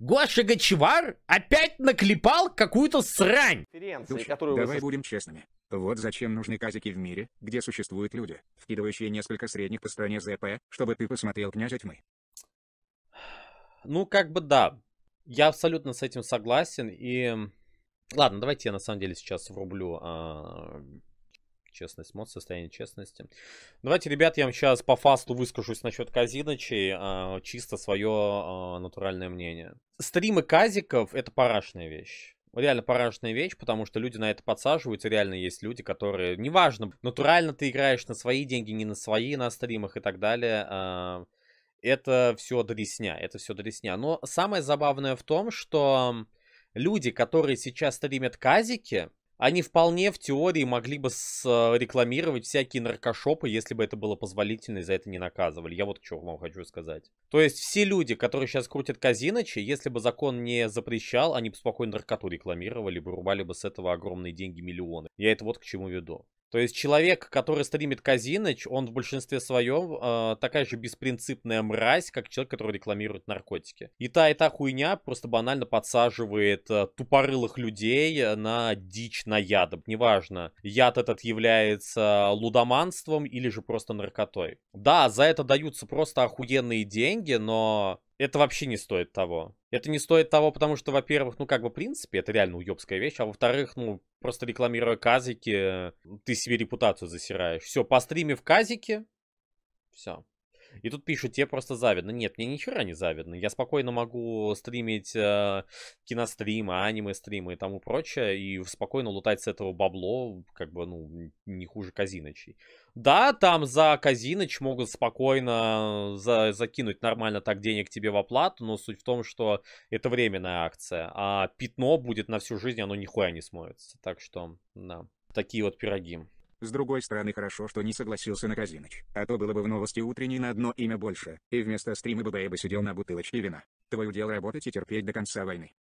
Гоша Гачевар опять наклепал какую-то срань. Душа, которую давай вы... будем честными. Вот зачем нужны казики в мире, где существуют люди, вкидывающие несколько средних по стране ЗП, чтобы ты посмотрел «Князя тьмы». Ну, как бы да. Я абсолютно с этим согласен. И ладно, давайте я на самом деле сейчас врублю а, Честность мод, состояние честности. Давайте, ребят, я вам сейчас по фасту выскажусь насчет казиночей. А, чисто свое а, натуральное мнение. Стримы казиков это парашная вещь реально парашная вещь, потому что люди на это подсаживаются, реально есть люди, которые, неважно, натурально ты играешь на свои деньги, не на свои, на стримах и так далее, а, это все дресня, это все дресня. Но самое забавное в том, что люди, которые сейчас стримят казики, они вполне в теории могли бы э, рекламировать всякие наркошопы, если бы это было позволительно и за это не наказывали. Я вот что вам хочу сказать. То есть все люди, которые сейчас крутят казиночи, если бы закон не запрещал, они бы спокойно наркоту рекламировали, вырубали бы с этого огромные деньги, миллионы. Я это вот к чему веду. То есть человек, который стримит казиноч, он в большинстве своем э, а, такая же беспринципная мразь, как человек, который рекламирует наркотики. И та, и та хуйня просто банально подсаживает э, тупорылых людей э, на дичь, на яд. Неважно, яд этот является лудоманством или же просто наркотой. Да, за это даются просто охуенные деньги, но это вообще не стоит того. Это не стоит того, потому что, во-первых, ну как бы в принципе это реально уебская вещь, а во-вторых, ну Просто рекламируя казики, э, ты себе репутацию засираешь. Все, по стриме в казике. Все. И тут пишут, тебе просто завидно. Нет, мне ничего не завидно. Я спокойно могу стримить э, киностримы, аниме-стримы и тому прочее, и спокойно лутать с этого бабло, как бы, ну, не хуже казиночей. Да, там за казиноч могут спокойно э, за закинуть нормально так денег тебе в оплату, но суть в том, что это временная акция, а пятно будет на всю жизнь, оно нихуя не смоется. Так что, да, такие вот пироги. С другой стороны хорошо, что не согласился на Казиноч, а то было бы в новости утренней на одно имя больше, и вместо стрима ББ бы сидел на бутылочке вина. Твое дело работать и терпеть до конца войны.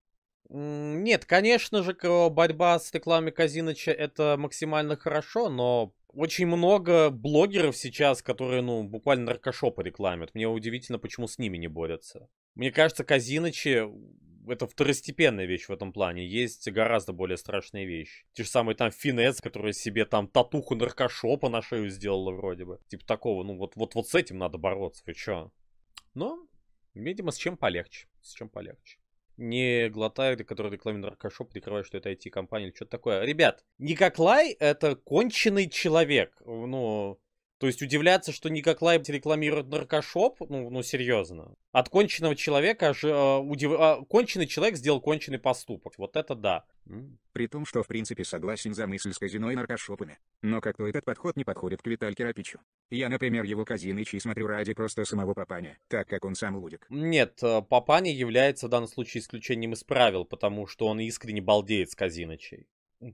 Нет, конечно же, борьба с рекламой Казиныча это максимально хорошо, но очень много блогеров сейчас, которые, ну, буквально наркошопы рекламят. Мне удивительно, почему с ними не борются. Мне кажется, Казинычи это второстепенная вещь в этом плане. Есть гораздо более страшные вещи. Те же самые там финес, которые себе там татуху наркошопа на шею сделала вроде бы. Типа такого, ну вот, вот, вот с этим надо бороться, вы чё? Но, видимо, с чем полегче. С чем полегче не глотаю, который рекламен наркошоп, прикрывая, что это IT-компания или что-то такое. Ребят, Никоклай — это конченый человек. То есть удивляться, что Никак Лайб рекламирует наркошоп, ну, ну серьезно. От конченного человека, же, э, удив... а, конченый человек сделал конченый поступок. Вот это да. При том, что в принципе согласен за мысль с казино и наркошопами. Но как-то этот подход не подходит к Виталь Кирапичу. Я, например, его казинычи смотрю ради просто самого Папани, так как он сам лудик. Нет, э, Папани является в данном случае исключением из правил, потому что он искренне балдеет с казиночей.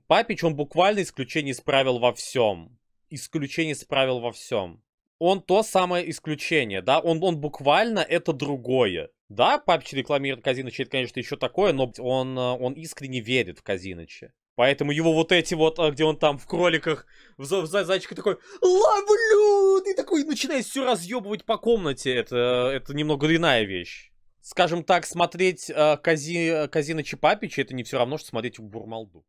Папич, он буквально исключение из правил во всем исключение из правил во всем. Он то самое исключение, да, он, он буквально это другое. Да, папчи рекламирует Казиныча, это, конечно, еще такое, но он, э, он искренне верит в Казиныча. Поэтому его вот эти вот, э, где он там в кроликах, в, за, в зайчике такой «Ловлю!» И такой начинает все разъебывать по комнате. Это, э, это немного иная вещь. Скажем так, смотреть э, Кази, Казина Чапапича это не все равно, что смотреть Бурмалду.